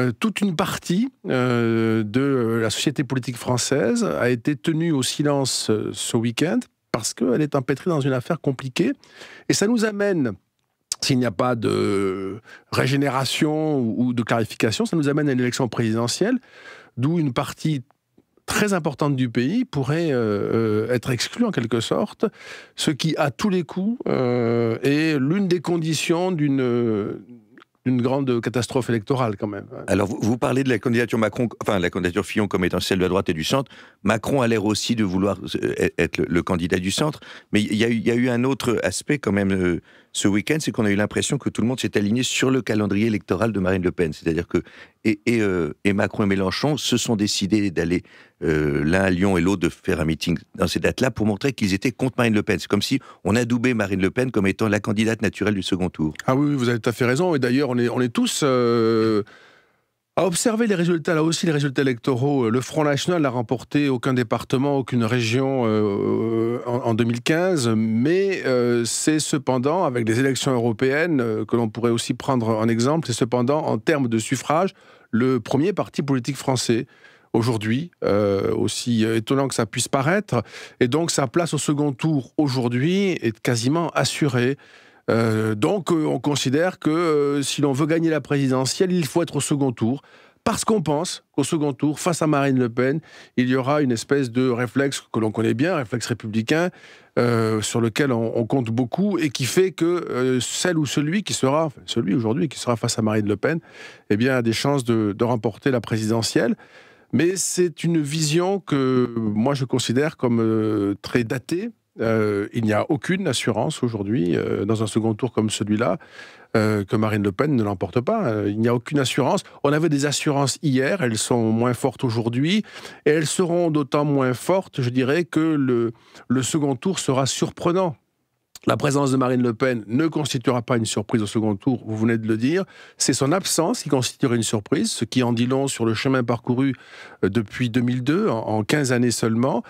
Euh, toute une partie euh, de la société politique française a été tenue au silence euh, ce week-end parce qu'elle est empêtrée dans une affaire compliquée. Et ça nous amène, s'il n'y a pas de régénération ou de clarification, ça nous amène à une élection présidentielle, d'où une partie très importante du pays pourrait être exclue en quelque sorte, ce qui à tous les coups est l'une des conditions d'une d'une grande catastrophe électorale quand même. Alors vous, parlez de la candidature Macron, enfin la candidature Fillon comme étant celle de la droite et du centre. Macron a l'air aussi de vouloir euh, e-, être le, candidat du centre, mais il y, a eu un autre aspect quand même euh, ce week-end, c'est qu'on a eu l'impression que tout le monde s'est aligné sur le calendrier électoral de Marine Le Pen. C'est-à-dire que et, et, euh, et, Macron et Mélenchon se sont décidés d'aller l'un à Lyon et l'autre de faire un meeting dans ces dates-là pour montrer qu'ils étaient contre Marine Le Pen. C'est comme si on adoubait Marine Le Pen comme étant la candidate naturelle du second tour. Ah oui, vous avez tout à fait raison. Et d'ailleurs, on est, tous euh, à observer les résultats, là aussi, les résultats électoraux. Euh, le Front National n'a remporté aucun département, aucune région euh, en, 2015, mais c'est cependant, avec les élections européennes, que l'on pourrait aussi prendre en exemple, c'est cependant, en termes de suffrage, le premier parti politique français aujourd'hui, aussi étonnant que ça puisse paraître. Et donc sa place au second tour aujourd'hui est quasiment assurée. Euh, donc euh, on considère que euh, si l'on veut gagner la présidentielle, il faut être au second tour. Parce qu'on pense qu'au second tour, face à Marine Le Pen, il y aura une espèce de réflexe que l'on connaît bien, réflexe républicain, sur lequel on, compte beaucoup et qui fait que celle ou celui qui sera, celui aujourd'hui qui sera face à Marine Le Pen, eh bien, a des chances de remporter la présidentielle. Mais c'est une vision que moi je considère comme très datée, euh, il n'y a aucune assurance aujourd'hui, euh, dans un second tour comme celui-là, euh, que Marine Le Pen ne l'emporte pas. il n'y a aucune assurance. On avait des assurances hier, elles sont moins fortes aujourd'hui, et elles seront d'autant moins fortes, je dirais, que le, le second tour sera surprenant. La présence de Marine Le Pen ne constituera pas une surprise au second tour, vous venez de le dire. C'est son absence qui constituera une surprise, ce qui en dit long sur le chemin parcouru depuis 2002, en 15 années seulement.